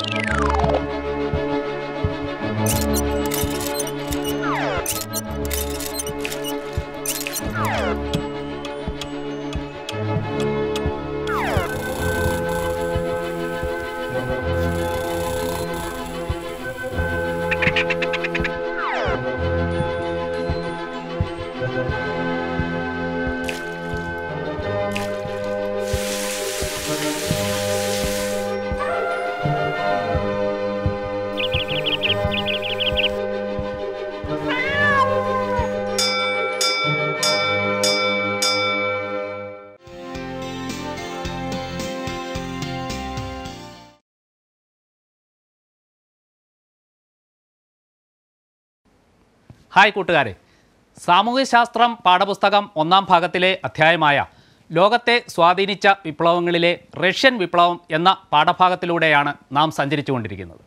Thank you. Hi കൂട്ടുകാരെ സാമൂഹ്യശാസ്ത്രം പാഠപുസ്തകം ഒന്നാം ഭാഗത്തിലെ അധ്യായമായ ലോകത്തെ സ്വാധീനിച്ച വിപ്ലവങ്ങളിലെ റഷ്യൻ വിപ്ലവം എന്ന പാഠഭാഗത്തിലൂടെയാണ് നാം സഞ്ചരിച്ചുകൊണ്ടിരിക്കുന്നത്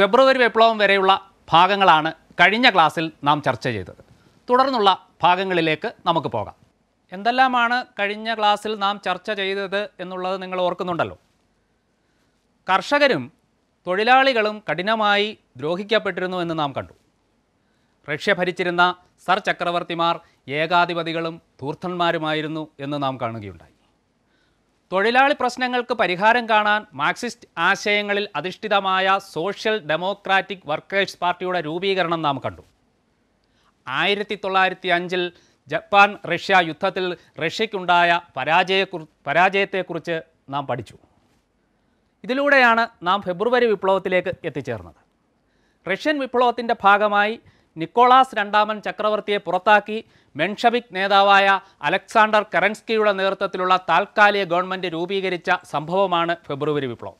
ഫെബ്രുവരി വിപ്ലവം വരെയുള്ള ഭാഗങ്ങളാണ് കഴിഞ്ഞ ക്ലാസ്സിൽ നാം ചർച്ച ചെയ്തത് തുടർന്നുള്ള ഭാഗങ്ങളിലേക്ക് നമുക്ക് പോകാം എന്തെല്ലാമാണ് കഴിഞ്ഞ ക്ലാസ്സിൽ നാം ചർച്ച ചെയ്തത് എന്നുള്ളത് നിങ്ങൾ ഓർക്കുന്നുണ്ടല്ലോ കർഷകരും തൊഴിലാളികളും കഠിനമായി ദ്രോഹിക്കപ്പെട്ടിരുന്നു എന്ന് നാം കണ്ടു റഷ്യ ഭരിച്ചിരുന്ന സർ ചക്രവർത്തിമാർ ഏകാധിപതികളും ധൂർത്തന്മാരുമായിരുന്നു എന്ന് നാം കാണുകയുണ്ടായി തൊഴിലാളി പ്രശ്നങ്ങൾക്ക് പരിഹാരം കാണാൻ മാർക്സിസ്റ്റ് ആശയങ്ങളിൽ അധിഷ്ഠിതമായ സോഷ്യൽ ഡെമോക്രാറ്റിക് വർക്കേഴ്സ് പാർട്ടിയുടെ രൂപീകരണം നാം കണ്ടു ആയിരത്തി തൊള്ളായിരത്തി അഞ്ചിൽ ജപ്പാൻ റഷ്യ യുദ്ധത്തിൽ റഷ്യയ്ക്കുണ്ടായ പരാജയ പരാജയത്തെക്കുറിച്ച് നാം പഠിച്ചു ഇതിലൂടെയാണ് നാം ഫെബ്രുവരി വിപ്ലവത്തിലേക്ക് എത്തിച്ചേർന്നത് റഷ്യൻ വിപ്ലവത്തിൻ്റെ ഭാഗമായി നിക്കോളാസ് രണ്ടാമൻ ചക്രവർത്തിയെ പുറത്താക്കി മെൻഷവിക് നേതാവായ അലക്സാണ്ടർ കറൻസ്കിയുടെ നേതൃത്വത്തിലുള്ള താൽക്കാലിക ഗവൺമെൻറ് രൂപീകരിച്ച സംഭവമാണ് ഫെബ്രുവരി വിപ്ലവം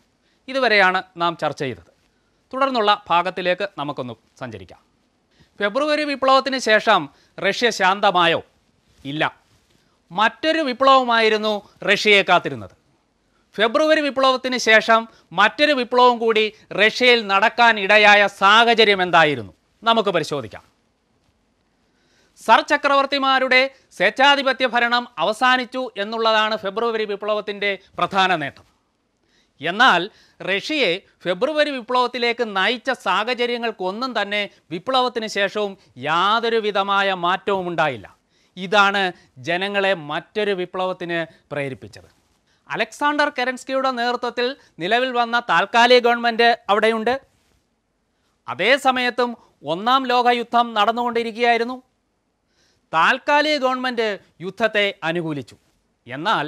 ഇതുവരെയാണ് നാം ചർച്ച ചെയ്തത് തുടർന്നുള്ള ഭാഗത്തിലേക്ക് നമുക്കൊന്ന് സഞ്ചരിക്കാം ഫെബ്രുവരി വിപ്ലവത്തിന് ശേഷം റഷ്യ ശാന്തമായോ ഇല്ല മറ്റൊരു വിപ്ലവമായിരുന്നു റഷ്യയെ കാത്തിരുന്നത് ഫെബ്രുവരി വിപ്ലവത്തിന് ശേഷം മറ്റൊരു വിപ്ലവം കൂടി റഷ്യയിൽ നടക്കാൻ ഇടയായ സാഹചര്യം എന്തായിരുന്നു നമുക്ക് പരിശോധിക്കാം സർ ചക്രവർത്തിമാരുടെ സ്വേച്ഛാധിപത്യ ഭരണം അവസാനിച്ചു എന്നുള്ളതാണ് ഫെബ്രുവരി വിപ്ലവത്തിൻ്റെ പ്രധാന നേട്ടം എന്നാൽ റഷ്യയെ ഫെബ്രുവരി വിപ്ലവത്തിലേക്ക് നയിച്ച സാഹചര്യങ്ങൾക്കൊന്നും തന്നെ വിപ്ലവത്തിന് ശേഷവും യാതൊരു വിധമായ മാറ്റവും ഉണ്ടായില്ല ഇതാണ് ജനങ്ങളെ മറ്റൊരു വിപ്ലവത്തിന് പ്രേരിപ്പിച്ചത് അലക്സാണ്ടർ കെരൻസ്കിയുടെ നേതൃത്വത്തിൽ നിലവിൽ വന്ന താൽക്കാലിക ഗവൺമെൻറ് അവിടെയുണ്ട് അതേ സമയത്തും ഒന്നാം ലോകയുദ്ധം നടന്നുകൊണ്ടിരിക്കുകയായിരുന്നു താൽക്കാലിക ഗവൺമെൻറ് യുദ്ധത്തെ അനുകൂലിച്ചു എന്നാൽ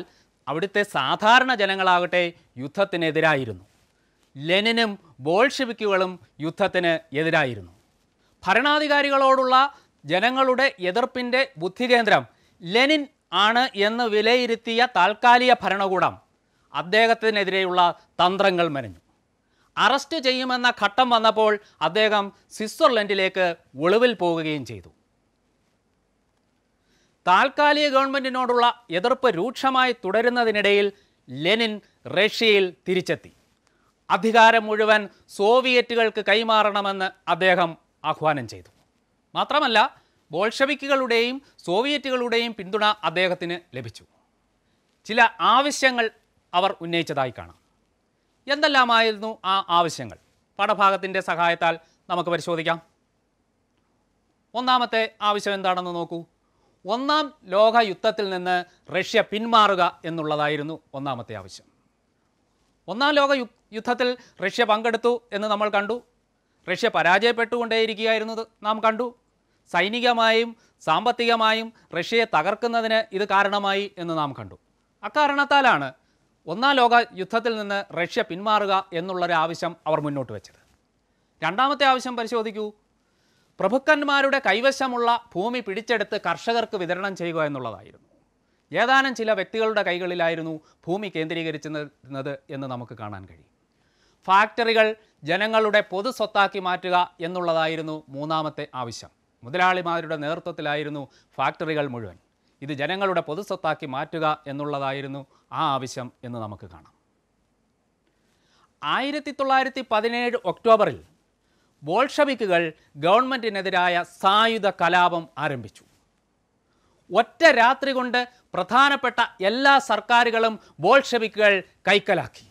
അവിടുത്തെ സാധാരണ ജനങ്ങളാകട്ടെ യുദ്ധത്തിനെതിരായിരുന്നു ലെനിനും ബോൾഷിവിക്കുകളും യുദ്ധത്തിന് എതിരായിരുന്നു ഭരണാധികാരികളോടുള്ള ജനങ്ങളുടെ എതിർപ്പിൻ്റെ ബുദ്ധികേന്ദ്രം ലെനിൻ ആണ് എന്ന് വിലയിരുത്തിയ താൽക്കാലിക ഭരണകൂടം അദ്ദേഹത്തിനെതിരെയുള്ള തന്ത്രങ്ങൾ മെനഞ്ഞു അറസ്റ്റ് ചെയ്യുമെന്ന ഘട്ടം വന്നപ്പോൾ അദ്ദേഹം സ്വിറ്റ്സർലൻഡിലേക്ക് ഒളിവിൽ പോവുകയും ചെയ്തു താൽക്കാലിക ഗവൺമെൻറ്റിനോടുള്ള എതിർപ്പ് രൂക്ഷമായി തുടരുന്നതിനിടയിൽ ലെനിൻ റഷ്യയിൽ തിരിച്ചെത്തി അധികാരം മുഴുവൻ സോവിയറ്റുകൾക്ക് കൈമാറണമെന്ന് അദ്ദേഹം ആഹ്വാനം ചെയ്തു മാത്രമല്ല ബോൾഷവിക്കുകളുടെയും സോവിയറ്റുകളുടെയും പിന്തുണ അദ്ദേഹത്തിന് ലഭിച്ചു ചില ആവശ്യങ്ങൾ അവർ ഉന്നയിച്ചതായി കാണാം എന്തെല്ലാമായിരുന്നു ആ ആവശ്യങ്ങൾ പാഠഭാഗത്തിൻ്റെ സഹായത്താൽ നമുക്ക് പരിശോധിക്കാം ഒന്നാമത്തെ ആവശ്യം എന്താണെന്ന് നോക്കൂ ഒന്നാം ലോകയുദ്ധത്തിൽ നിന്ന് റഷ്യ പിന്മാറുക എന്നുള്ളതായിരുന്നു ഒന്നാമത്തെ ആവശ്യം ഒന്നാം ലോക യുദ്ധത്തിൽ റഷ്യ പങ്കെടുത്തു എന്ന് നമ്മൾ കണ്ടു റഷ്യ പരാജയപ്പെട്ടുകൊണ്ടേയിരിക്കുകയായിരുന്നത് നാം കണ്ടു സൈനികമായും സാമ്പത്തികമായും റഷ്യയെ തകർക്കുന്നതിന് ഇത് കാരണമായി എന്ന് നാം കണ്ടു അക്കാരണത്താലാണ് ഒന്നാം ലോക യുദ്ധത്തിൽ നിന്ന് റഷ്യ പിന്മാറുക എന്നുള്ളൊരു ആവശ്യം അവർ മുന്നോട്ട് വെച്ചത് രണ്ടാമത്തെ ആവശ്യം പരിശോധിക്കൂ പ്രഭുക്കന്മാരുടെ കൈവശമുള്ള ഭൂമി പിടിച്ചെടുത്ത് കർഷകർക്ക് വിതരണം ചെയ്യുക എന്നുള്ളതായിരുന്നു ഏതാനും ചില വ്യക്തികളുടെ കൈകളിലായിരുന്നു ഭൂമി കേന്ദ്രീകരിച്ചിരുന്നത് എന്ന് നമുക്ക് കാണാൻ കഴിയും ഫാക്ടറികൾ ജനങ്ങളുടെ പൊതു സ്വത്താക്കി മാറ്റുക എന്നുള്ളതായിരുന്നു മൂന്നാമത്തെ ആവശ്യം മുതലാളിമാരുടെ നേതൃത്വത്തിലായിരുന്നു ഫാക്ടറികൾ മുഴുവൻ ഇത് ജനങ്ങളുടെ പൊതുസ്വത്താക്കി മാറ്റുക എന്നുള്ളതായിരുന്നു ആ ആവശ്യം എന്ന് നമുക്ക് കാണാം ആയിരത്തി തൊള്ളായിരത്തി പതിനേഴ് ഒക്ടോബറിൽ ബോൾഷവിക്കുകൾ ഗവൺമെൻറ്റിനെതിരായ സായുധ കലാപം ആരംഭിച്ചു ഒറ്റ രാത്രി കൊണ്ട് പ്രധാനപ്പെട്ട എല്ലാ സർക്കാരുകളും ബോൾഷവിക്കുകൾ കൈക്കലാക്കി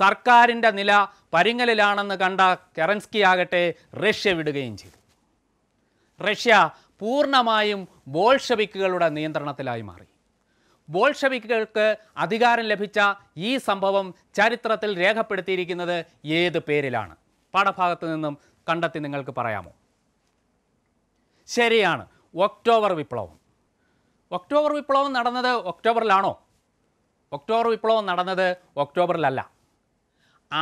സർക്കാരിൻ്റെ നില പരിങ്ങലിലാണെന്ന് കണ്ട കെറൻസ്കി ആകട്ടെ റഷ്യ വിടുകയും ചെയ്തു റഷ്യ പൂർണ്ണമായും ബോൾഷവിക്കുകളുടെ നിയന്ത്രണത്തിലായി മാറി ബോൾഷവിക്കുകൾക്ക് അധികാരം ലഭിച്ച ഈ സംഭവം ചരിത്രത്തിൽ രേഖപ്പെടുത്തിയിരിക്കുന്നത് ഏത് പേരിലാണ് പാഠഭാഗത്തു നിന്നും കണ്ടെത്തി നിങ്ങൾക്ക് പറയാമോ ശരിയാണ് ഒക്ടോബർ വിപ്ലവം ഒക്ടോബർ വിപ്ലവം നടന്നത് ഒക്ടോബറിലാണോ ഒക്ടോബർ വിപ്ലവം നടന്നത് ഒക്ടോബറിലല്ല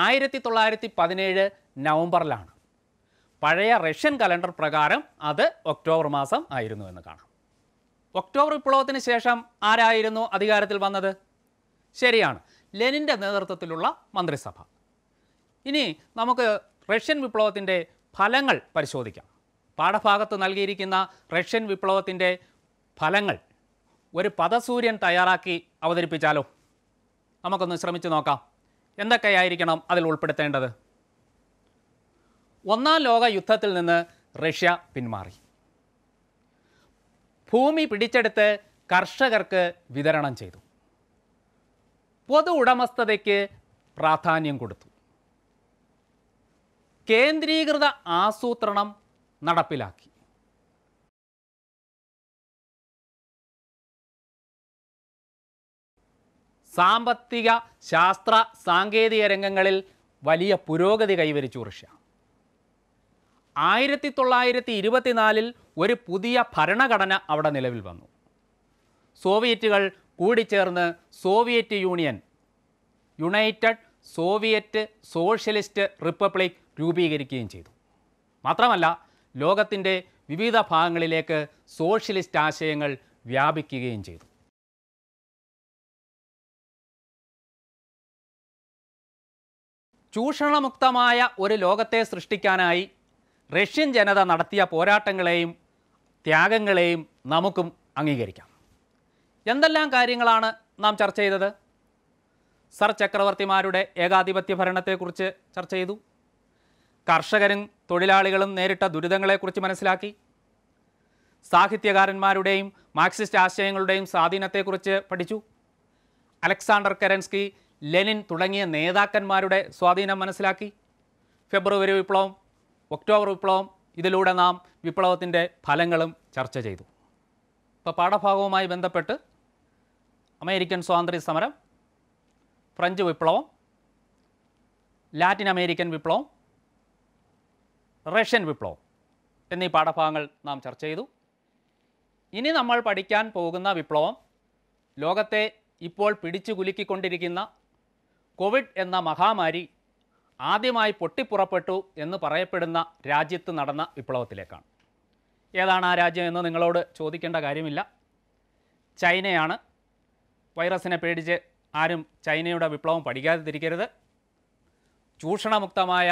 ആയിരത്തി തൊള്ളായിരത്തി പതിനേഴ് നവംബറിലാണ് പഴയ റഷ്യൻ കലണ്ടർ പ്രകാരം അത് ഒക്ടോബർ മാസം ആയിരുന്നു എന്ന് കാണാം ഒക്ടോബർ വിപ്ലവത്തിന് ശേഷം ആരായിരുന്നു അധികാരത്തിൽ വന്നത് ശരിയാണ് ലെനിൻ്റെ നേതൃത്വത്തിലുള്ള മന്ത്രിസഭ ഇനി നമുക്ക് റഷ്യൻ വിപ്ലവത്തിൻ്റെ ഫലങ്ങൾ പരിശോധിക്കാം പാഠഭാഗത്ത് നൽകിയിരിക്കുന്ന റഷ്യൻ വിപ്ലവത്തിൻ്റെ ഫലങ്ങൾ ഒരു പദസൂര്യൻ തയ്യാറാക്കി അവതരിപ്പിച്ചാലോ നമുക്കൊന്ന് ശ്രമിച്ചു നോക്കാം എന്തൊക്കെയായിരിക്കണം അതിൽ ഉൾപ്പെടുത്തേണ്ടത് ഒന്നാം ലോക യുദ്ധത്തിൽ നിന്ന് റഷ്യ പിന്മാറി ഭൂമി പിടിച്ചെടുത്ത് കർഷകർക്ക് വിതരണം ചെയ്തു പൊതു ഉടമസ്ഥതയ്ക്ക് പ്രാധാന്യം കൊടുത്തു കേന്ദ്രീകൃത ആസൂത്രണം നടപ്പിലാക്കി സാമ്പത്തിക ശാസ്ത്ര സാങ്കേതിക രംഗങ്ങളിൽ വലിയ പുരോഗതി കൈവരിച്ചു റഷ്യ ആയിരത്തി തൊള്ളായിരത്തി ഇരുപത്തിനാലിൽ ഒരു പുതിയ ഭരണഘടന അവിടെ നിലവിൽ വന്നു സോവിയറ്റുകൾ കൂടിച്ചേർന്ന് Soviet union United Soviet Socialist Republic രൂപീകരിക്കുകയും ചെയ്തു മാത്രമല്ല ലോകത്തിൻ്റെ വിവിധ ഭാഗങ്ങളിലേക്ക് സോഷ്യലിസ്റ്റ് ആശയങ്ങൾ വ്യാപിക്കുകയും ചെയ്തു ചൂഷണമുക്തമായ ഒരു ലോകത്തെ സൃഷ്ടിക്കാനായി റഷ്യൻ ജനത നടത്തിയ പോരാട്ടങ്ങളെയും ത്യാഗങ്ങളെയും നമുക്കും അംഗീകരിക്കാം എന്തെല്ലാം കാര്യങ്ങളാണ് നാം ചർച്ച ചെയ്തത് സർ ചക്രവർത്തിമാരുടെ ഏകാധിപത്യ ഭരണത്തെക്കുറിച്ച് ചർച്ച ചെയ്തു കർഷകരും തൊഴിലാളികളും നേരിട്ട ദുരിതങ്ങളെക്കുറിച്ച് മനസ്സിലാക്കി സാഹിത്യകാരന്മാരുടെയും മാർക്സിസ്റ്റ് ആശയങ്ങളുടെയും സ്വാധീനത്തെക്കുറിച്ച് പഠിച്ചു അലക്സാണ്ടർ കെരൻസ്കി ലെനിൻ തുടങ്ങിയ നേതാക്കന്മാരുടെ സ്വാധീനം മനസ്സിലാക്കി ഫെബ്രുവരി വിപ്ലവം ഒക്ടോബർ വിപ്ലവം ഇതിലൂടെ നാം വിപ്ലവത്തിൻ്റെ ഫലങ്ങളും ചർച്ച ചെയ്തു ഇപ്പോൾ പാഠഭാഗവുമായി ബന്ധപ്പെട്ട് അമേരിക്കൻ സ്വാതന്ത്ര്യ സമരം ഫ്രഞ്ച് വിപ്ലവം ലാറ്റിൻ അമേരിക്കൻ വിപ്ലവം റഷ്യൻ വിപ്ലവം എന്നീ പാഠഭാഗങ്ങൾ നാം ചർച്ച ചെയ്തു ഇനി നമ്മൾ പഠിക്കാൻ പോകുന്ന വിപ്ലവം ലോകത്തെ ഇപ്പോൾ പിടിച്ചു കുലുക്കിക്കൊണ്ടിരിക്കുന്ന കോവിഡ് എന്ന മഹാമാരി ആദ്യമായി പൊട്ടിപ്പുറപ്പെട്ടു എന്ന് പറയപ്പെടുന്ന രാജ്യത്ത് നടന്ന വിപ്ലവത്തിലേക്കാണ് ഏതാണ് ആ രാജ്യം എന്ന് നിങ്ങളോട് ചോദിക്കേണ്ട കാര്യമില്ല ചൈനയാണ് വൈറസിനെ പേടിച്ച് ആരും ചൈനയുടെ വിപ്ലവം പഠിക്കാതിരിക്കരുത് ചൂഷണമുക്തമായ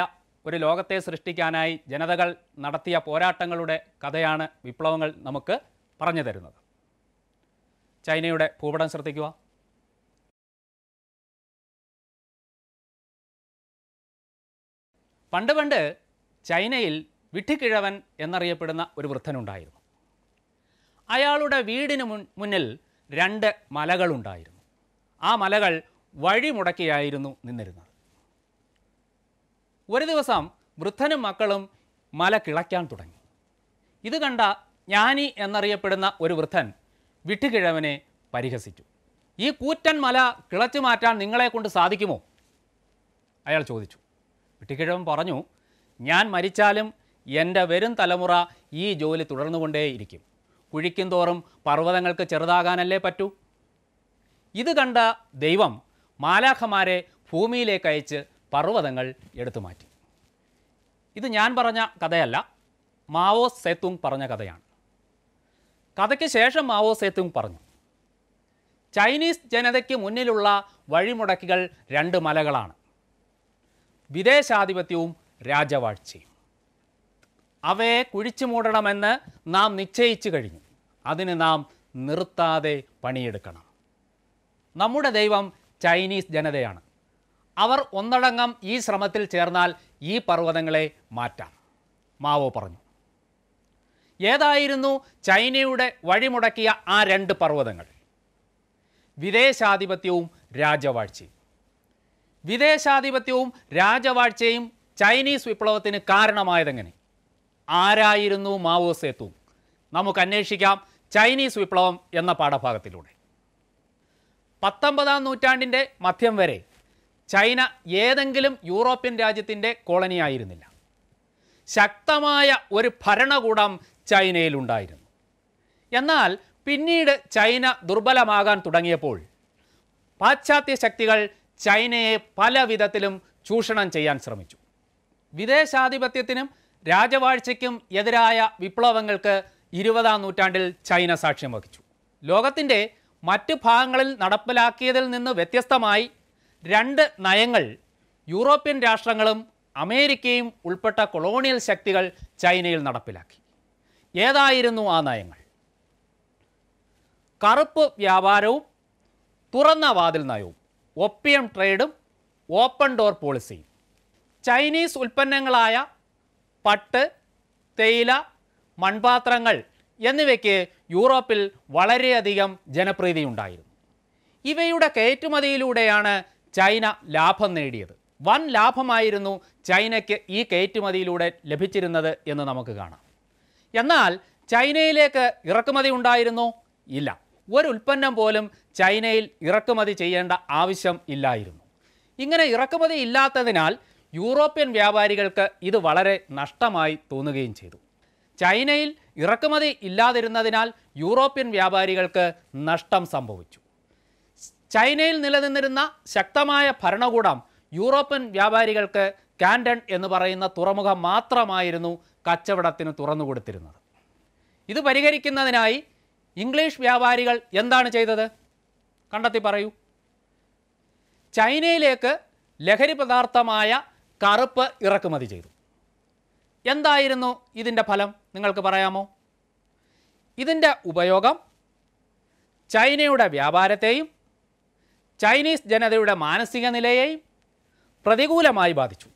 ഒരു ലോകത്തെ സൃഷ്ടിക്കാനായി ജനതകൾ നടത്തിയ പോരാട്ടങ്ങളുടെ കഥയാണ് വിപ്ലവങ്ങൾ നമുക്ക് പറഞ്ഞു തരുന്നത് ചൈനയുടെ ഭൂപടം ശ്രദ്ധിക്കുക പണ്ട് പണ്ട് ചൈനയിൽ വിട്ടിക്കിഴവൻ എന്നറിയപ്പെടുന്ന ഒരു വൃദ്ധനുണ്ടായിരുന്നു അയാളുടെ വീടിന് മുൻ മുന്നിൽ രണ്ട് മലകളുണ്ടായിരുന്നു ആ മലകൾ വഴിമുടക്കിയായിരുന്നു നിന്നിരുന്നത് ഒരു ദിവസം വൃദ്ധനും മക്കളും മല കിളയ്ക്കാൻ തുടങ്ങി ഇത് കണ്ട ജ്ഞാനി എന്നറിയപ്പെടുന്ന ഒരു വൃദ്ധൻ വിട്ടുകിഴവനെ പരിഹസിച്ചു ഈ കൂറ്റൻ മല കിളച്ചു മാറ്റാൻ നിങ്ങളെക്കൊണ്ട് സാധിക്കുമോ അയാൾ ചോദിച്ചു വെട്ടിക്കിഴവൻ പറഞ്ഞു ഞാൻ മരിച്ചാലും എൻ്റെ വരും തലമുറ ഈ ജോലി തുടർന്നുകൊണ്ടേയിരിക്കും കുഴിക്കും തോറും പർവ്വതങ്ങൾക്ക് ചെറുതാകാനല്ലേ പറ്റൂ ഇത് കണ്ട ദൈവം മാലാഖമാരെ ഭൂമിയിലേക്ക് അയച്ച് പർവ്വതങ്ങൾ എടുത്തു മാറ്റി ഇത് ഞാൻ പറഞ്ഞ കഥയല്ല മാവോ സേത്തുങ് പറഞ്ഞ കഥയാണ് കഥയ്ക്ക് ശേഷം മാവോ സേത്തുങ് പറഞ്ഞു ചൈനീസ് ജനതയ്ക്ക് മുന്നിലുള്ള വഴിമുടക്കികൾ രണ്ട് മലകളാണ് വിദേശാധിപത്യവും രാജവാഴ്ചയും അവയെ കുഴിച്ചു മൂടണമെന്ന് നാം നിശ്ചയിച്ചു കഴിഞ്ഞു അതിന് നാം നിർത്താതെ പണിയെടുക്കണം നമ്മുടെ ദൈവം ചൈനീസ് ജനതയാണ് അവർ ഒന്നടങ്കം ഈ ശ്രമത്തിൽ ചേർന്നാൽ ഈ പർവ്വതങ്ങളെ മാറ്റാം മാവോ പറഞ്ഞു ഏതായിരുന്നു ചൈനയുടെ വഴിമുടക്കിയ ആ രണ്ട് പർവ്വതങ്ങൾ വിദേശാധിപത്യവും രാജവാഴ്ചയും വിദേശാധിപത്യവും രാജവാഴ്ചയും ചൈനീസ് വിപ്ലവത്തിന് കാരണമായതെങ്ങനെ ആരായിരുന്നു മാവോ സേതു നമുക്ക് അന്വേഷിക്കാം ചൈനീസ് വിപ്ലവം എന്ന പാഠഭാഗത്തിലൂടെ പത്തൊമ്പതാം നൂറ്റാണ്ടിൻ്റെ മധ്യം വരെ ചൈന ഏതെങ്കിലും യൂറോപ്യൻ രാജ്യത്തിൻ്റെ കോളനിയായിരുന്നില്ല ശക്തമായ ഒരു ഭരണകൂടം ചൈനയിലുണ്ടായിരുന്നു എന്നാൽ പിന്നീട് ചൈന ദുർബലമാകാൻ തുടങ്ങിയപ്പോൾ പാശ്ചാത്യ ശക്തികൾ ചൈനയെ പല വിധത്തിലും ചൂഷണം ചെയ്യാൻ ശ്രമിച്ചു വിദേശാധിപത്യത്തിനും രാജവാഴ്ചയ്ക്കും എതിരായ വിപ്ലവങ്ങൾക്ക് ഇരുപതാം നൂറ്റാണ്ടിൽ ചൈന സാക്ഷ്യം വഹിച്ചു ലോകത്തിൻ്റെ മറ്റ് ഭാഗങ്ങളിൽ നടപ്പിലാക്കിയതിൽ നിന്ന് വ്യത്യസ്തമായി രണ്ട് നയങ്ങൾ യൂറോപ്യൻ രാഷ്ട്രങ്ങളും അമേരിക്കയും ഉൾപ്പെട്ട കൊളോണിയൽ ശക്തികൾ ചൈനയിൽ നടപ്പിലാക്കി ഏതായിരുന്നു ആ നയങ്ങൾ കറുപ്പ് വ്യാപാരവും തുറന്ന വാതിൽ നയവും ഒപ്പിയം ട്രേഡും ഓപ്പൺ ഡോർ പോളിസിയും ചൈനീസ് ഉൽപ്പന്നങ്ങളായ പട്ട് തേയില മൺപാത്രങ്ങൾ എന്നിവയ്ക്ക് യൂറോപ്പിൽ വളരെയധികം ജനപ്രീതി ഉണ്ടായിരുന്നു ഇവയുടെ കയറ്റുമതിയിലൂടെയാണ് ചൈന ലാഭം നേടിയത് വൻ ലാഭമായിരുന്നു ചൈനയ്ക്ക് ഈ കയറ്റുമതിയിലൂടെ ലഭിച്ചിരുന്നത് എന്ന് നമുക്ക് കാണാം എന്നാൽ ചൈനയിലേക്ക് ഇറക്കുമതി ഉണ്ടായിരുന്നോ ഇല്ല ഒരു ഉൽപ്പന്നം പോലും ചൈനയിൽ ഇറക്കുമതി ചെയ്യേണ്ട ആവശ്യം ഇല്ലായിരുന്നു ഇങ്ങനെ ഇറക്കുമതി ഇല്ലാത്തതിനാൽ യൂറോപ്യൻ വ്യാപാരികൾക്ക് ഇത് വളരെ നഷ്ടമായി തോന്നുകയും ചെയ്തു ചൈനയിൽ ഇറക്കുമതി ഇല്ലാതിരുന്നതിനാൽ യൂറോപ്യൻ വ്യാപാരികൾക്ക് നഷ്ടം സംഭവിച്ചു ചൈനയിൽ നിലനിന്നിരുന്ന ശക്തമായ ഭരണകൂടം യൂറോപ്യൻ വ്യാപാരികൾക്ക് കാൻഡൺ എന്ന് പറയുന്ന തുറമുഖം മാത്രമായിരുന്നു കച്ചവടത്തിന് തുറന്നുകൊടുത്തിരുന്നത് ഇത് പരിഹരിക്കുന്നതിനായി ഇംഗ്ലീഷ് വ്യാപാരികൾ എന്താണ് ചെയ്തത് കണ്ടെത്തി പറയൂ ചൈനയിലേക്ക് ലഹരി പദാർത്ഥമായ കറുപ്പ് ഇറക്കുമതി ചെയ്തു എന്തായിരുന്നു ഇതിൻ്റെ ഫലം നിങ്ങൾക്ക് പറയാമോ ഇതിൻ്റെ ഉപയോഗം ചൈനയുടെ വ്യാപാരത്തെയും ചൈനീസ് ജനതയുടെ മാനസിക നിലയെയും പ്രതികൂലമായി ബാധിച്ചു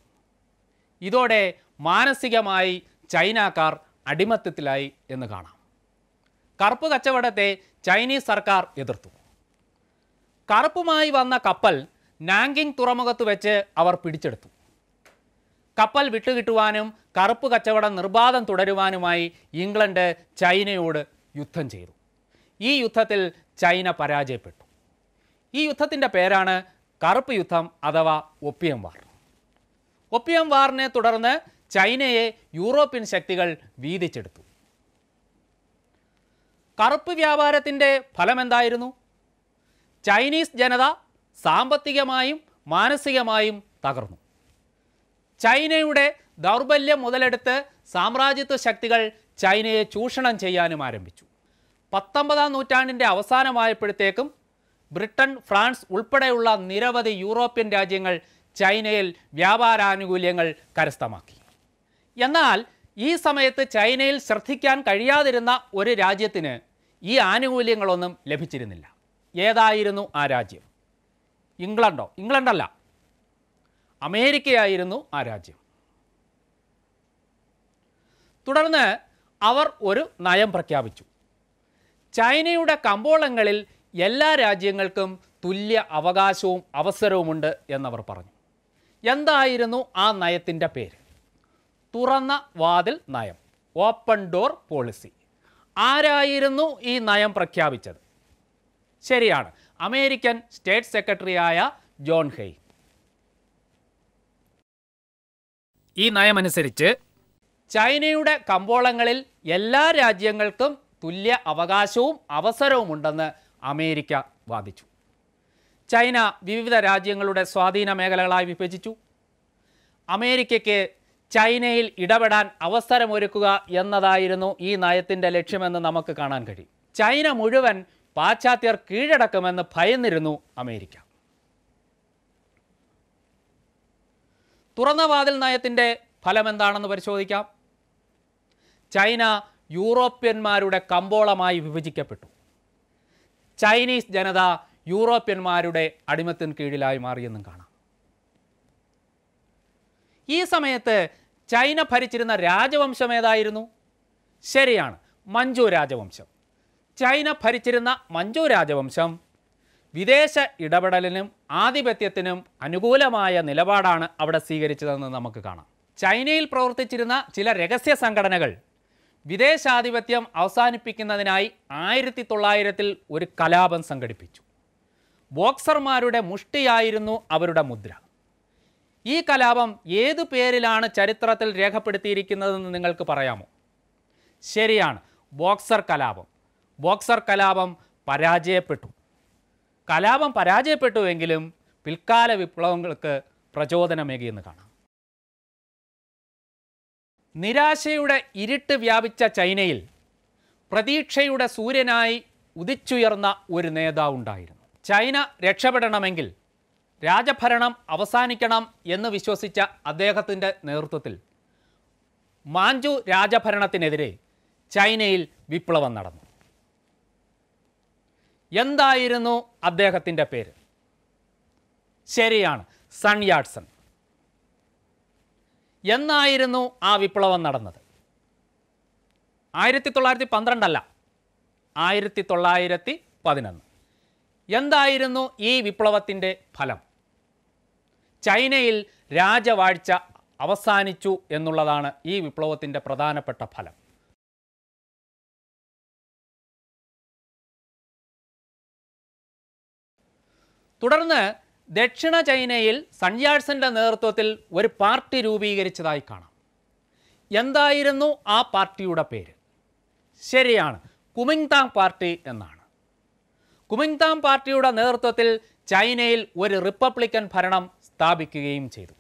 ഇതോടെ മാനസികമായി ചൈനക്കാർ അടിമത്തത്തിലായി എന്ന് കാണാം കറുപ്പ് കച്ചവടത്തെ ചൈനീസ് സർക്കാർ എതിർത്തു കറുപ്പുമായി വന്ന കപ്പൽ നാങ്കിങ് തുറമുഖത്ത് വെച്ച് അവർ പിടിച്ചെടുത്തു കപ്പൽ വിട്ടുകിട്ടുവാനും കറുപ്പ് കച്ചവടം നിർബാധം തുടരുവാനുമായി ഇംഗ്ലണ്ട് ചൈനയോട് യുദ്ധം ചെയ്തു ഈ യുദ്ധത്തിൽ ചൈന പരാജയപ്പെട്ടു ഈ യുദ്ധത്തിൻ്റെ പേരാണ് കറുപ്പ് യുദ്ധം അഥവാ ഒപ്പിയം വാർ ഒപ്പിയം വാറിനെ തുടർന്ന് ചൈനയെ യൂറോപ്യൻ ശക്തികൾ വീതിച്ചെടുത്തു കറുപ്പ് വ്യാപാരത്തിൻ്റെ ഫലമെന്തായിരുന്നു ചൈനീസ് ജനത സാമ്പത്തികമായും മാനസികമായും തകർന്നു ചൈനയുടെ ദൗർബല്യം മുതലെടുത്ത് സാമ്രാജ്യത്വ ശക്തികൾ ചൈനയെ ചൂഷണം ചെയ്യാനും ആരംഭിച്ചു പത്തൊമ്പതാം നൂറ്റാണ്ടിൻ്റെ അവസാനമായപ്പോഴത്തേക്കും ബ്രിട്ടൻ ഫ്രാൻസ് ഉൾപ്പെടെയുള്ള നിരവധി യൂറോപ്യൻ രാജ്യങ്ങൾ ചൈനയിൽ വ്യാപാരാനുകൂല്യങ്ങൾ കരസ്ഥമാക്കി എന്നാൽ ഈ സമയത്ത് ചൈനയിൽ ശ്രദ്ധിക്കാൻ കഴിയാതിരുന്ന ഒരു രാജ്യത്തിന് ഈ ആനുകൂല്യങ്ങളൊന്നും ലഭിച്ചിരുന്നില്ല ഏതായിരുന്നു ആ രാജ്യം ഇംഗ്ലണ്ടോ ഇംഗ്ലണ്ടല്ല അമേരിക്കയായിരുന്നു ആ രാജ്യം തുടർന്ന് അവർ ഒരു നയം പ്രഖ്യാപിച്ചു ചൈനയുടെ കമ്പോളങ്ങളിൽ എല്ലാ രാജ്യങ്ങൾക്കും തുല്യ അവകാശവും അവസരവുമുണ്ട് എന്നവർ പറഞ്ഞു എന്തായിരുന്നു ആ നയത്തിൻ്റെ പേര് തുറന്ന വാതിൽ നയം ഓപ്പൺ ഡോർ പോളിസി ആരായിരുന്നു ഈ നയം പ്രഖ്യാപിച്ചത് ശരിയാണ് അമേരിക്കൻ സ്റ്റേറ്റ് സെക്രട്ടറി ആയ ജോൺ ഹെയ് ഈ നയമനുസരിച്ച് ചൈനയുടെ കമ്പോളങ്ങളിൽ എല്ലാ രാജ്യങ്ങൾക്കും തുല്യ അവകാശവും അവസരവും ഉണ്ടെന്ന് അമേരിക്ക വാദിച്ചു ചൈന വിവിധ രാജ്യങ്ങളുടെ സ്വാധീന മേഖലകളായി വിഭജിച്ചു അമേരിക്കയ്ക്ക് ചൈനയിൽ ഇടപെടാൻ അവസരമൊരുക്കുക എന്നതായിരുന്നു ഈ നയത്തിൻ്റെ ലക്ഷ്യമെന്ന് നമുക്ക് കാണാൻ കഴിയും ചൈന മുഴുവൻ പാശ്ചാത്യർ കീഴടക്കുമെന്ന് ഭയന്നിരുന്നു അമേരിക്ക തുറന്ന വാതിൽ നയത്തിൻ്റെ എന്താണെന്ന് പരിശോധിക്കാം ചൈന യൂറോപ്യന്മാരുടെ കമ്പോളമായി വിഭജിക്കപ്പെട്ടു ചൈനീസ് ജനത യൂറോപ്യന്മാരുടെ അടിമത്തിന് കീഴിലായി മാറിയെന്നും കാണാം ഈ സമയത്ത് ചൈന ഭരിച്ചിരുന്ന രാജവംശം ഏതായിരുന്നു ശരിയാണ് മഞ്ജു രാജവംശം ചൈന ഭരിച്ചിരുന്ന മഞ്ജു രാജവംശം വിദേശ ഇടപെടലിനും ആധിപത്യത്തിനും അനുകൂലമായ നിലപാടാണ് അവിടെ സ്വീകരിച്ചതെന്ന് നമുക്ക് കാണാം ചൈനയിൽ പ്രവർത്തിച്ചിരുന്ന ചില രഹസ്യ സംഘടനകൾ വിദേശാധിപത്യം അവസാനിപ്പിക്കുന്നതിനായി ആയിരത്തി തൊള്ളായിരത്തിൽ ഒരു കലാപം സംഘടിപ്പിച്ചു ബോക്സർമാരുടെ മുഷ്ടിയായിരുന്നു അവരുടെ മുദ്ര ഈ കലാപം ഏത് പേരിലാണ് ചരിത്രത്തിൽ രേഖപ്പെടുത്തിയിരിക്കുന്നതെന്ന് നിങ്ങൾക്ക് പറയാമോ ശരിയാണ് ബോക്സർ കലാപം ബോക്സർ കലാപം പരാജയപ്പെട്ടു കലാപം പരാജയപ്പെട്ടുവെങ്കിലും പിൽക്കാല വിപ്ലവങ്ങൾക്ക് പ്രചോദനമേകിയെന്ന് കാണാം നിരാശയുടെ ഇരുട്ട് വ്യാപിച്ച ചൈനയിൽ പ്രതീക്ഷയുടെ സൂര്യനായി ഉദിച്ചുയർന്ന ഒരു നേതാവുണ്ടായിരുന്നു ചൈന രക്ഷപ്പെടണമെങ്കിൽ രാജഭരണം അവസാനിക്കണം എന്ന് വിശ്വസിച്ച അദ്ദേഹത്തിൻ്റെ നേതൃത്വത്തിൽ മാഞ്ചു രാജഭരണത്തിനെതിരെ ചൈനയിൽ വിപ്ലവം നടന്നു എന്തായിരുന്നു അദ്ദേഹത്തിൻ്റെ പേര് ശരിയാണ് സൺ എന്നായിരുന്നു ആ വിപ്ലവം നടന്നത് ആയിരത്തി തൊള്ളായിരത്തി പന്ത്രണ്ടല്ല ആയിരത്തി തൊള്ളായിരത്തി പതിനൊന്ന് എന്തായിരുന്നു ഈ വിപ്ലവത്തിൻ്റെ ഫലം ചൈനയിൽ രാജവാഴ്ച അവസാനിച്ചു എന്നുള്ളതാണ് ഈ വിപ്ലവത്തിൻ്റെ പ്രധാനപ്പെട്ട ഫലം തുടർന്ന് ദക്ഷിണ ചൈനയിൽ സൺയാഴ്സന്റെ നേതൃത്വത്തിൽ ഒരു പാർട്ടി രൂപീകരിച്ചതായി കാണാം എന്തായിരുന്നു ആ പാർട്ടിയുടെ പേര് ശരിയാണ് കുമിങ്താങ് പാർട്ടി എന്നാണ് കുമിങ്താങ് പാർട്ടിയുടെ നേതൃത്വത്തിൽ ചൈനയിൽ ഒരു റിപ്പബ്ലിക്കൻ ഭരണം സ്ഥാപിക്കുകയും ചെയ്തു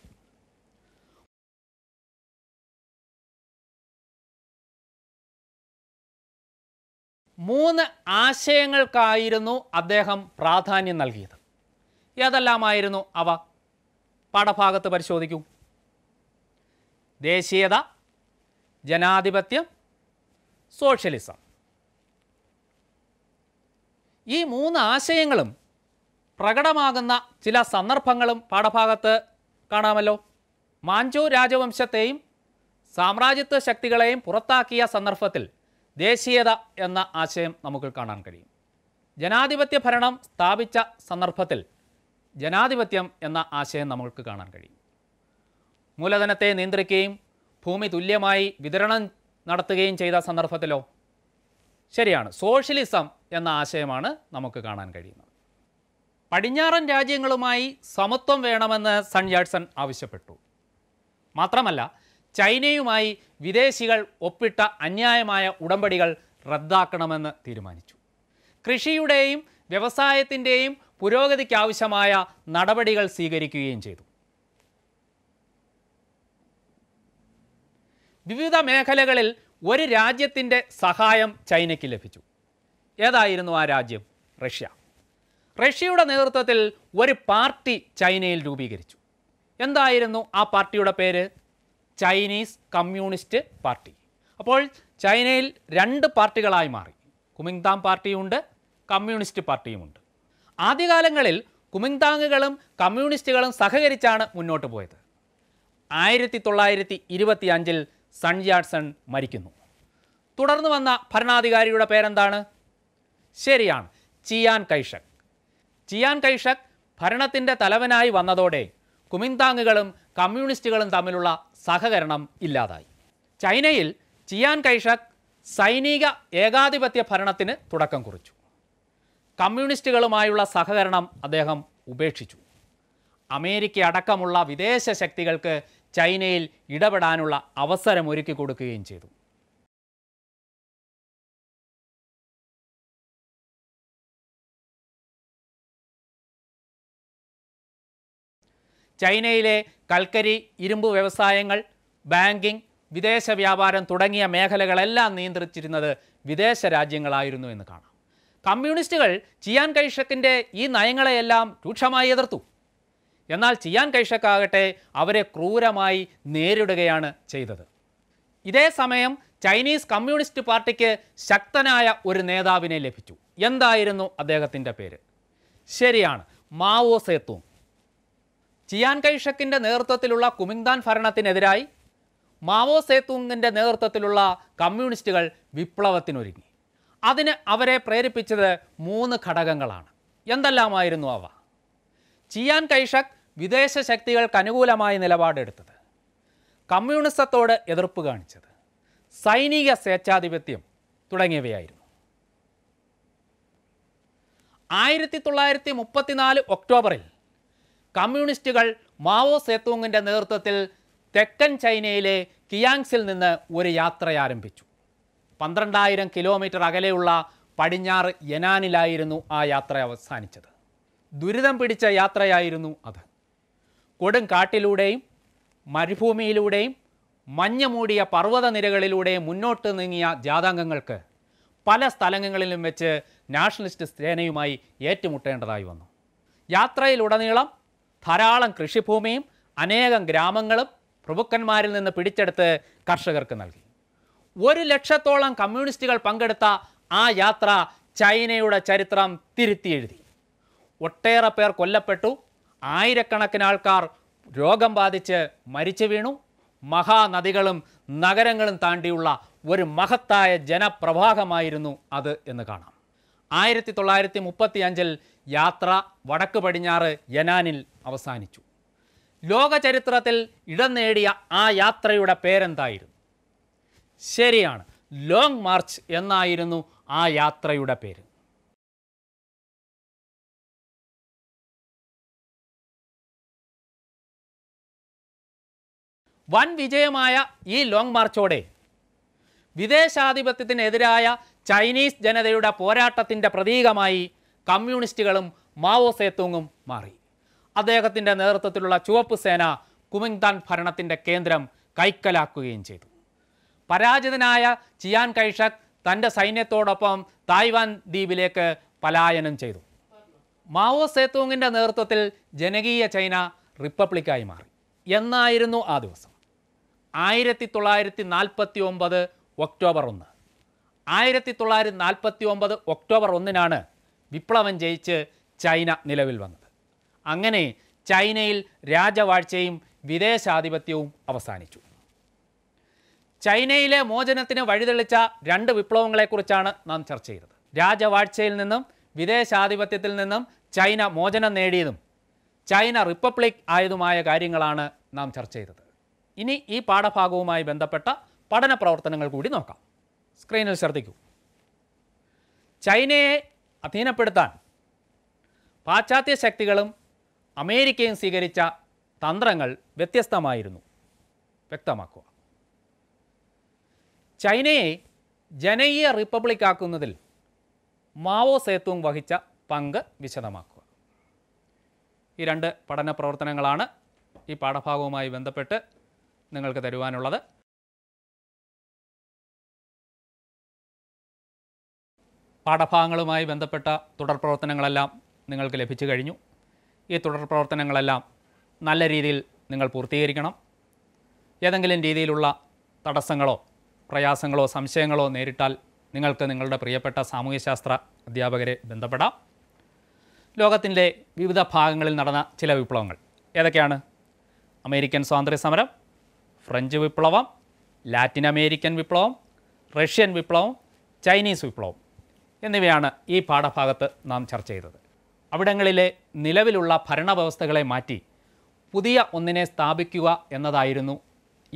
മൂന്ന് ആശയങ്ങൾക്കായിരുന്നു അദ്ദേഹം പ്രാധാന്യം നൽകിയത് ഏതെല്ലാമായിരുന്നു അവ പാഠഭാഗത്ത് പരിശോധിക്കൂ ദേശീയത ജനാധിപത്യം സോഷ്യലിസം ഈ മൂന്ന് ആശയങ്ങളും പ്രകടമാകുന്ന ചില സന്ദർഭങ്ങളും പാഠഭാഗത്ത് കാണാമല്ലോ മാഞ്ചു രാജവംശത്തെയും സാമ്രാജ്യത്വ ശക്തികളെയും പുറത്താക്കിയ സന്ദർഭത്തിൽ ദേശീയത എന്ന ആശയം നമുക്ക് കാണാൻ കഴിയും ജനാധിപത്യ ഭരണം സ്ഥാപിച്ച സന്ദർഭത്തിൽ ജനാധിപത്യം എന്ന ആശയം നമുക്ക് കാണാൻ കഴിയും മൂലധനത്തെ നിയന്ത്രിക്കുകയും ഭൂമി തുല്യമായി വിതരണം നടത്തുകയും ചെയ്ത സന്ദർഭത്തിലോ ശരിയാണ് സോഷ്യലിസം എന്ന ആശയമാണ് നമുക്ക് കാണാൻ കഴിയുന്നത് പടിഞ്ഞാറൻ രാജ്യങ്ങളുമായി സമത്വം വേണമെന്ന് സൺ ജാഡ്സൺ ആവശ്യപ്പെട്ടു മാത്രമല്ല ചൈനയുമായി വിദേശികൾ ഒപ്പിട്ട അന്യായമായ ഉടമ്പടികൾ റദ്ദാക്കണമെന്ന് തീരുമാനിച്ചു കൃഷിയുടെയും വ്യവസായത്തിൻ്റെയും പുരോഗതിക്കാവശ്യമായ നടപടികൾ സ്വീകരിക്കുകയും ചെയ്തു വിവിധ മേഖലകളിൽ ഒരു രാജ്യത്തിൻ്റെ സഹായം ചൈനയ്ക്ക് ലഭിച്ചു ഏതായിരുന്നു ആ രാജ്യം റഷ്യ റഷ്യയുടെ നേതൃത്വത്തിൽ ഒരു പാർട്ടി ചൈനയിൽ രൂപീകരിച്ചു എന്തായിരുന്നു ആ പാർട്ടിയുടെ പേര് ചൈനീസ് കമ്മ്യൂണിസ്റ്റ് പാർട്ടി അപ്പോൾ ചൈനയിൽ രണ്ട് പാർട്ടികളായി മാറി കുമിങ്താം പാർട്ടിയുമുണ്ട് കമ്മ്യൂണിസ്റ്റ് പാർട്ടിയുമുണ്ട് ആദ്യകാലങ്ങളിൽ കുമിങ്താങ്ങുകളും കമ്മ്യൂണിസ്റ്റുകളും സഹകരിച്ചാണ് മുന്നോട്ട് പോയത് ആയിരത്തി തൊള്ളായിരത്തി ഇരുപത്തി അഞ്ചിൽ സൺജാഡ്സൺ മരിക്കുന്നു തുടർന്ന് വന്ന ഭരണാധികാരിയുടെ പേരെന്താണ് ശരിയാണ് ചിയാൻ കൈഷക് ചിയാൻ കൈഷക് ഭരണത്തിൻ്റെ തലവനായി വന്നതോടെ കുമിന്താങ്ങുകളും കമ്മ്യൂണിസ്റ്റുകളും തമ്മിലുള്ള സഹകരണം ഇല്ലാതായി ചൈനയിൽ ചിയാൻ കൈഷക് സൈനിക ഏകാധിപത്യ ഭരണത്തിന് തുടക്കം കുറിച്ചു കമ്മ്യൂണിസ്റ്റുകളുമായുള്ള സഹകരണം അദ്ദേഹം ഉപേക്ഷിച്ചു അമേരിക്ക അടക്കമുള്ള വിദേശ ശക്തികൾക്ക് ചൈനയിൽ ഇടപെടാനുള്ള അവസരം ഒരുക്കി കൊടുക്കുകയും ചെയ്തു ചൈനയിലെ കൽക്കരി ഇരുമ്പ് വ്യവസായങ്ങൾ ബാങ്കിംഗ് വിദേശ വ്യാപാരം തുടങ്ങിയ മേഖലകളെല്ലാം നിയന്ത്രിച്ചിരുന്നത് വിദേശ രാജ്യങ്ങളായിരുന്നു എന്ന് കാണാം കമ്മ്യൂണിസ്റ്റുകൾ ചിയാൻ കൈഷക്കിൻ്റെ ഈ നയങ്ങളെയെല്ലാം രൂക്ഷമായി എതിർത്തു എന്നാൽ ചിയാൻ കൈഷക്കാകട്ടെ അവരെ ക്രൂരമായി നേരിടുകയാണ് ചെയ്തത് ഇതേ സമയം ചൈനീസ് കമ്മ്യൂണിസ്റ്റ് പാർട്ടിക്ക് ശക്തനായ ഒരു നേതാവിനെ ലഭിച്ചു എന്തായിരുന്നു അദ്ദേഹത്തിൻ്റെ പേര് ശരിയാണ് മാവോ സേത്തൂങ് ചിയാൻ കൈഷക്കിൻ്റെ നേതൃത്വത്തിലുള്ള കുമിങ്താൻ ഭരണത്തിനെതിരായി മാവോ സേതുങ്ങിന്റെ നേതൃത്വത്തിലുള്ള കമ്മ്യൂണിസ്റ്റുകൾ വിപ്ലവത്തിനൊരുങ്ങി അതിന് അവരെ പ്രേരിപ്പിച്ചത് മൂന്ന് ഘടകങ്ങളാണ് എന്തെല്ലാമായിരുന്നു അവ ചിയാൻ കൈഷക് വിദേശ ശക്തികൾക്ക് അനുകൂലമായ നിലപാടെടുത്തത് കമ്മ്യൂണിസത്തോട് എതിർപ്പ് കാണിച്ചത് സൈനിക സ്വേച്ഛാധിപത്യം തുടങ്ങിയവയായിരുന്നു ആയിരത്തി തൊള്ളായിരത്തി മുപ്പത്തിനാല് ഒക്ടോബറിൽ കമ്മ്യൂണിസ്റ്റുകൾ മാവോ സേത്തൂങ്ങിൻ്റെ നേതൃത്വത്തിൽ തെക്കൻ ചൈനയിലെ കിയാങ്സിൽ നിന്ന് ഒരു യാത്ര ആരംഭിച്ചു പന്ത്രണ്ടായിരം കിലോമീറ്റർ അകലെയുള്ള പടിഞ്ഞാറ് യനാനിലായിരുന്നു ആ യാത്ര അവസാനിച്ചത് ദുരിതം പിടിച്ച യാത്രയായിരുന്നു അത് കൊടും കാട്ടിലൂടെയും മരുഭൂമിയിലൂടെയും മഞ്ഞ മൂടിയ പർവ്വതനിരകളിലൂടെയും മുന്നോട്ട് നീങ്ങിയ ജാതാംഗങ്ങൾക്ക് പല സ്ഥലങ്ങളിലും വെച്ച് നാഷണലിസ്റ്റ് സേനയുമായി ഏറ്റുമുട്ടേണ്ടതായി വന്നു യാത്രയിലുടനീളം ധാരാളം കൃഷിഭൂമിയും അനേകം ഗ്രാമങ്ങളും പ്രഭുക്കന്മാരിൽ നിന്ന് പിടിച്ചെടുത്ത് കർഷകർക്ക് നൽകി ഒരു ലക്ഷത്തോളം കമ്മ്യൂണിസ്റ്റുകൾ പങ്കെടുത്ത ആ യാത്ര ചൈനയുടെ ചരിത്രം തിരുത്തി എഴുതി ഒട്ടേറെ പേർ കൊല്ലപ്പെട്ടു ആയിരക്കണക്കിന് ആൾക്കാർ രോഗം ബാധിച്ച് മരിച്ചു വീണു മഹാനദികളും നഗരങ്ങളും താണ്ടിയുള്ള ഒരു മഹത്തായ ജനപ്രവാഹമായിരുന്നു അത് എന്ന് കാണാം ആയിരത്തി തൊള്ളായിരത്തി മുപ്പത്തി അഞ്ചിൽ യാത്ര വടക്ക് പടിഞ്ഞാറ് യനാനിൽ അവസാനിച്ചു ലോക ചരിത്രത്തിൽ ഇടം നേടിയ ആ യാത്രയുടെ പേരെന്തായിരുന്നു ശരിയാണ് ലോങ് മാർച്ച് എന്നായിരുന്നു ആ യാത്രയുടെ പേര് വൻ വിജയമായ ഈ ലോങ് മാർച്ചോടെ വിദേശാധിപത്യത്തിനെതിരായ ചൈനീസ് ജനതയുടെ പോരാട്ടത്തിൻ്റെ പ്രതീകമായി കമ്മ്യൂണിസ്റ്റുകളും മാവോ സേത്തൂങ്ങും മാറി അദ്ദേഹത്തിൻ്റെ നേതൃത്വത്തിലുള്ള ചുവപ്പ് സേന കുമിങ്താൻ ഭരണത്തിൻ്റെ കേന്ദ്രം കൈക്കലാക്കുകയും ചെയ്തു പരാജിതനായ ചിയാൻ കൈഷക് തൻ്റെ സൈന്യത്തോടൊപ്പം തായ്വാൻ ദ്വീപിലേക്ക് പലായനം ചെയ്തു മാവോ സേത്തൂങ്ങിൻ്റെ നേതൃത്വത്തിൽ ജനകീയ ചൈന റിപ്പബ്ലിക്കായി മാറി എന്നായിരുന്നു ആ ദിവസം ആയിരത്തി തൊള്ളായിരത്തി നാൽപ്പത്തി ഒമ്പത് ഒക്ടോബർ ഒന്ന് ആയിരത്തി തൊള്ളായിരത്തി നാൽപ്പത്തി ഒമ്പത് ഒക്ടോബർ ഒന്നിനാണ് വിപ്ലവം ജയിച്ച് ചൈന നിലവിൽ വന്നത് അങ്ങനെ ചൈനയിൽ രാജവാഴ്ചയും വിദേശാധിപത്യവും അവസാനിച്ചു ചൈനയിലെ മോചനത്തിന് വഴിതെളിച്ച രണ്ട് വിപ്ലവങ്ങളെക്കുറിച്ചാണ് നാം ചർച്ച ചെയ്തത് രാജവാഴ്ചയിൽ നിന്നും വിദേശാധിപത്യത്തിൽ നിന്നും ചൈന മോചനം നേടിയതും ചൈന റിപ്പബ്ലിക് ആയതുമായ കാര്യങ്ങളാണ് നാം ചർച്ച ചെയ്തത് ഇനി ഈ പാഠഭാഗവുമായി ബന്ധപ്പെട്ട പഠന പ്രവർത്തനങ്ങൾ കൂടി നോക്കാം സ്ക്രീനിൽ ശ്രദ്ധിക്കൂ ചൈനയെ അധീനപ്പെടുത്താൻ പാശ്ചാത്യ ശക്തികളും അമേരിക്കയും സ്വീകരിച്ച തന്ത്രങ്ങൾ വ്യത്യസ്തമായിരുന്നു വ്യക്തമാക്കുക ചൈനയെ ജനകീയ റിപ്പബ്ലിക് ആക്കുന്നതിൽ മാവോ സേത്തുങ് വഹിച്ച പങ്ക് വിശദമാക്കുക ഈ രണ്ട് പഠന പ്രവർത്തനങ്ങളാണ് ഈ പാഠഭാഗവുമായി ബന്ധപ്പെട്ട് നിങ്ങൾക്ക് തരുവാനുള്ളത് പാഠഭാഗങ്ങളുമായി ബന്ധപ്പെട്ട തുടർ പ്രവർത്തനങ്ങളെല്ലാം നിങ്ങൾക്ക് ലഭിച്ചു കഴിഞ്ഞു ഈ തുടർ പ്രവർത്തനങ്ങളെല്ലാം നല്ല രീതിയിൽ നിങ്ങൾ പൂർത്തീകരിക്കണം ഏതെങ്കിലും രീതിയിലുള്ള തടസ്സങ്ങളോ പ്രയാസങ്ങളോ സംശയങ്ങളോ നേരിട്ടാൽ നിങ്ങൾക്ക് നിങ്ങളുടെ പ്രിയപ്പെട്ട സാമൂഹ്യശാസ്ത്ര അധ്യാപകരെ ബന്ധപ്പെടാം ലോകത്തിൻ്റെ വിവിധ ഭാഗങ്ങളിൽ നടന്ന ചില വിപ്ലവങ്ങൾ ഏതൊക്കെയാണ് അമേരിക്കൻ സ്വാതന്ത്ര്യ സമരം ഫ്രഞ്ച് വിപ്ലവം ലാറ്റിൻ അമേരിക്കൻ വിപ്ലവം റഷ്യൻ വിപ്ലവം ചൈനീസ് വിപ്ലവം എന്നിവയാണ് ഈ പാഠഭാഗത്ത് നാം ചർച്ച ചെയ്തത് അവിടങ്ങളിലെ നിലവിലുള്ള ഭരണവ്യവസ്ഥകളെ മാറ്റി പുതിയ ഒന്നിനെ സ്ഥാപിക്കുക എന്നതായിരുന്നു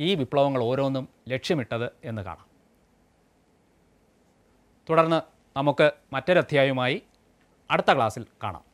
ഈ വിപ്ലവങ്ങൾ ഓരോന്നും ലക്ഷ്യമിട്ടത് എന്ന് കാണാം തുടർന്ന് നമുക്ക് മറ്റൊരധ്യായവുമായി അടുത്ത ക്ലാസ്സിൽ കാണാം